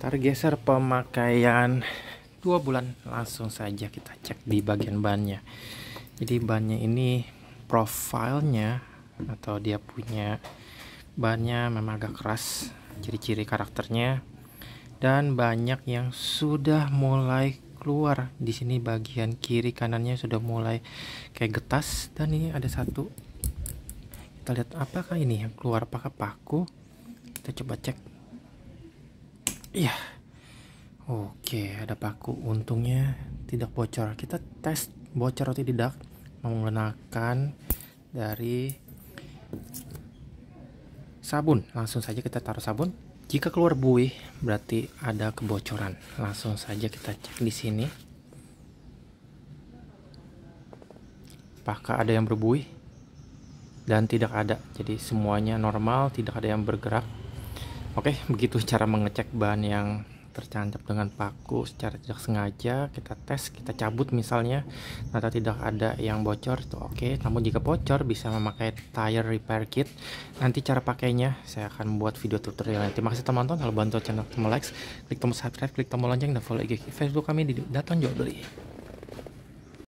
geser pemakaian dua bulan langsung saja kita cek di bagian bannya jadi bannya ini profilnya atau dia punya bannya memang agak keras ciri-ciri karakternya dan banyak yang sudah mulai keluar di sini bagian kiri kanannya sudah mulai kayak getas dan ini ada satu kita lihat apakah ini yang keluar apakah paku kita coba cek Iya. Oke, ada paku. Untungnya tidak bocor. Kita tes bocor atau tidak menggunakan dari sabun. Langsung saja kita taruh sabun. Jika keluar buih, berarti ada kebocoran. Langsung saja kita cek di sini. Apakah ada yang berbuih? Dan tidak ada. Jadi semuanya normal, tidak ada yang bergerak. Oke, begitu cara mengecek bahan yang tercancap dengan paku secara tidak sengaja kita tes kita cabut misalnya ternyata tidak ada yang bocor itu oke namun jika bocor bisa memakai tire repair kit nanti cara pakainya saya akan membuat video tutorial nanti. kasih teman teman kalau bantu channel teman like klik tombol subscribe klik tombol lonceng dan follow IG Facebook kami di Daton beli